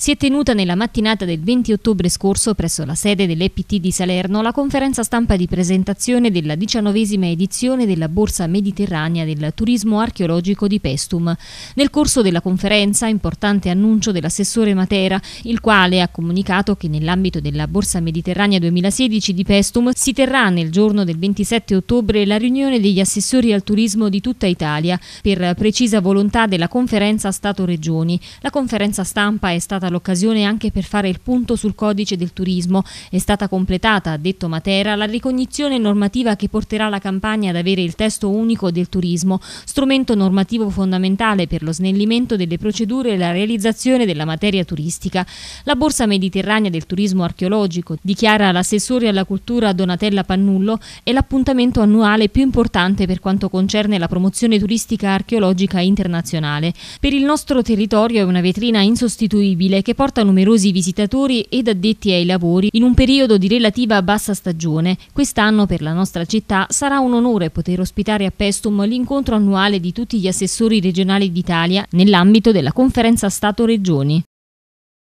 Si è tenuta nella mattinata del 20 ottobre scorso presso la sede dell'EPT di Salerno la conferenza stampa di presentazione della diciannovesima edizione della Borsa Mediterranea del Turismo Archeologico di Pestum. Nel corso della conferenza, importante annuncio dell'assessore Matera, il quale ha comunicato che nell'ambito della Borsa Mediterranea 2016 di Pestum si terrà nel giorno del 27 ottobre la riunione degli assessori al turismo di tutta Italia per precisa volontà della conferenza Stato-Regioni. La conferenza stampa è stata l'occasione anche per fare il punto sul codice del turismo. È stata completata, ha detto Matera, la ricognizione normativa che porterà la campagna ad avere il testo unico del turismo, strumento normativo fondamentale per lo snellimento delle procedure e la realizzazione della materia turistica. La Borsa Mediterranea del Turismo Archeologico, dichiara l'assessore alla cultura Donatella Pannullo, è l'appuntamento annuale più importante per quanto concerne la promozione turistica archeologica internazionale. Per il nostro territorio è una vetrina insostituibile che porta numerosi visitatori ed addetti ai lavori in un periodo di relativa bassa stagione. Quest'anno per la nostra città sarà un onore poter ospitare a Pestum l'incontro annuale di tutti gli assessori regionali d'Italia nell'ambito della conferenza Stato-Regioni.